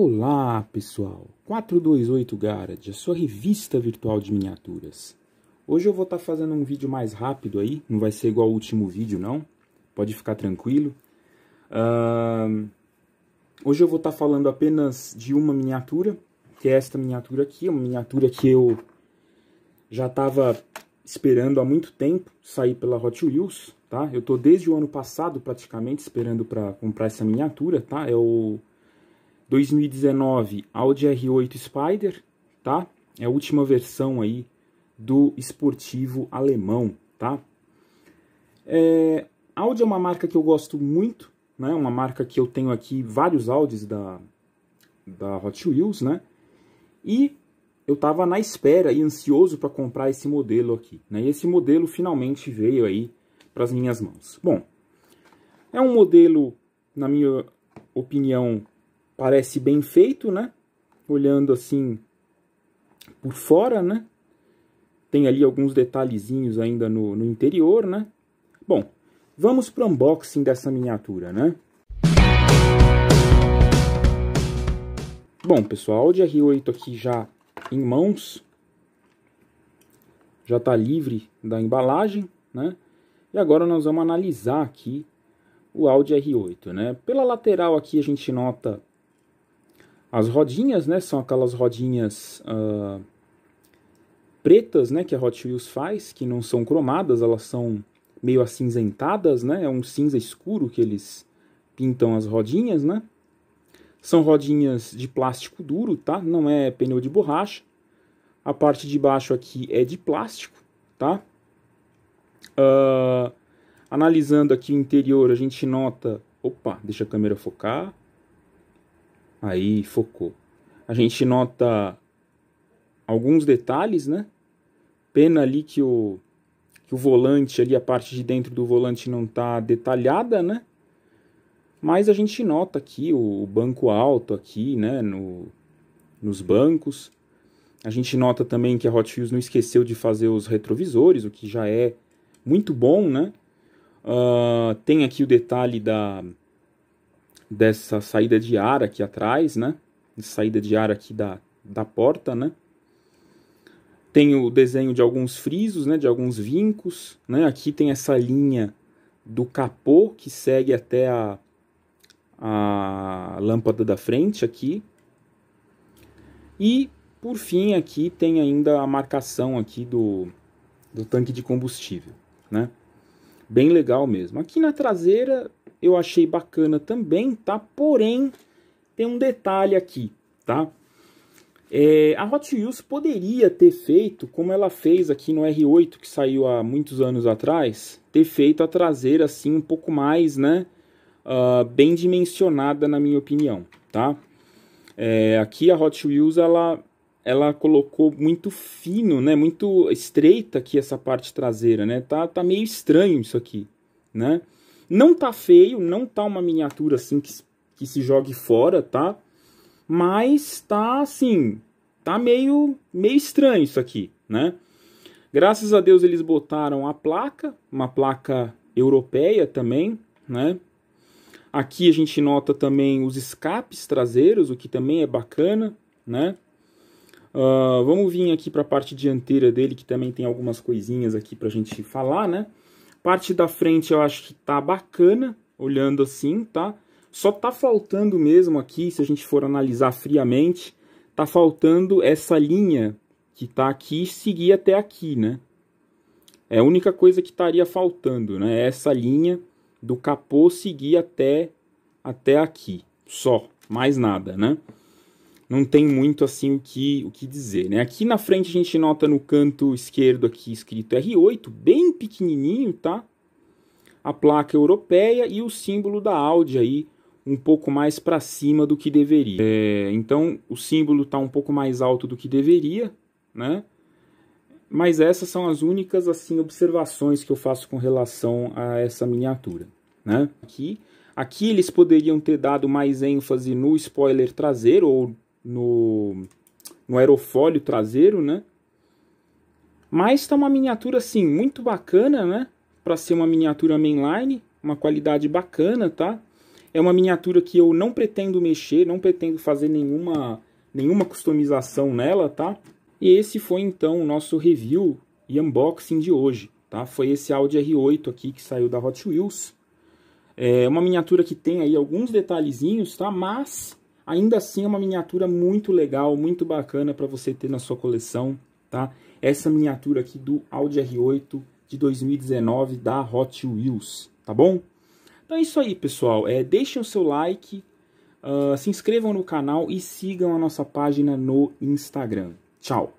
Olá pessoal, 428 Garage, a sua revista virtual de miniaturas. Hoje eu vou estar tá fazendo um vídeo mais rápido aí, não vai ser igual ao último vídeo não, pode ficar tranquilo. Uh, hoje eu vou estar tá falando apenas de uma miniatura, que é esta miniatura aqui, uma miniatura que eu já estava esperando há muito tempo sair pela Hot Wheels, tá? Eu estou desde o ano passado praticamente esperando para comprar essa miniatura, tá? É o 2019 Audi R8 Spider, tá? É a última versão aí do esportivo alemão, tá? É, Audi é uma marca que eu gosto muito, né? Uma marca que eu tenho aqui vários Audis da, da Hot Wheels, né? E eu estava na espera e ansioso para comprar esse modelo aqui, né? E esse modelo finalmente veio aí para as minhas mãos. Bom, é um modelo, na minha opinião, parece bem feito, né? Olhando assim por fora, né? Tem ali alguns detalhezinhos ainda no, no interior, né? Bom, vamos para o unboxing dessa miniatura, né? Bom, pessoal, o dr 8 aqui já em mãos. Já está livre da embalagem, né? E agora nós vamos analisar aqui o Audi R8, né? Pela lateral aqui a gente nota as rodinhas, né? São aquelas rodinhas... Uh pretas, né, que a Hot Wheels faz, que não são cromadas, elas são meio acinzentadas, né? É um cinza escuro que eles pintam as rodinhas, né? São rodinhas de plástico duro, tá? Não é pneu de borracha. A parte de baixo aqui é de plástico, tá? Uh, analisando aqui o interior, a gente nota... Opa, deixa a câmera focar. Aí, focou. A gente nota alguns detalhes, né? Pena ali que o, que o volante, ali a parte de dentro do volante não está detalhada, né? Mas a gente nota aqui o, o banco alto aqui, né? No, nos bancos. A gente nota também que a Hot Wheels não esqueceu de fazer os retrovisores, o que já é muito bom, né? Uh, tem aqui o detalhe da dessa saída de ar aqui atrás, né? Saída de ar aqui da, da porta, né? Tem o desenho de alguns frisos, né, de alguns vincos. Né? Aqui tem essa linha do capô que segue até a, a lâmpada da frente aqui. E por fim aqui tem ainda a marcação aqui do, do tanque de combustível, né? Bem legal mesmo. Aqui na traseira eu achei bacana também, tá? Porém, tem um detalhe aqui, tá? É, a Hot Wheels poderia ter feito, como ela fez aqui no R8, que saiu há muitos anos atrás, ter feito a traseira assim um pouco mais, né, uh, bem dimensionada na minha opinião, tá? É, aqui a Hot Wheels ela ela colocou muito fino, né, muito estreita aqui essa parte traseira, né? Tá, tá meio estranho isso aqui, né? Não tá feio, não tá uma miniatura assim que, que se jogue fora, tá? mas tá assim, tá meio meio estranho isso aqui, né? Graças a Deus eles botaram a placa, uma placa europeia também, né? Aqui a gente nota também os escapes traseiros, o que também é bacana, né? Uh, vamos vir aqui para a parte dianteira dele, que também tem algumas coisinhas aqui para a gente falar, né? Parte da frente eu acho que tá bacana, olhando assim, tá? Só tá faltando mesmo aqui, se a gente for analisar friamente, tá faltando essa linha que tá aqui seguir até aqui, né? É a única coisa que estaria faltando, né? É essa linha do capô seguir até até aqui, só, mais nada, né? Não tem muito assim o que o que dizer, né? Aqui na frente a gente nota no canto esquerdo aqui escrito R8, bem pequenininho, tá? A placa europeia e o símbolo da Audi aí um pouco mais para cima do que deveria. É, então o símbolo está um pouco mais alto do que deveria, né? Mas essas são as únicas assim observações que eu faço com relação a essa miniatura, né? Aqui, aqui eles poderiam ter dado mais ênfase no spoiler traseiro ou no, no aerofólio traseiro, né? Mas está uma miniatura assim muito bacana, né? Para ser uma miniatura mainline, uma qualidade bacana, tá? É uma miniatura que eu não pretendo mexer, não pretendo fazer nenhuma, nenhuma customização nela, tá? E esse foi então o nosso review e unboxing de hoje, tá? Foi esse Audi R8 aqui que saiu da Hot Wheels. É uma miniatura que tem aí alguns detalhezinhos, tá? Mas ainda assim é uma miniatura muito legal, muito bacana para você ter na sua coleção, tá? Essa miniatura aqui do Audi R8 de 2019 da Hot Wheels, tá bom? Então é isso aí, pessoal. É, deixem o seu like, uh, se inscrevam no canal e sigam a nossa página no Instagram. Tchau!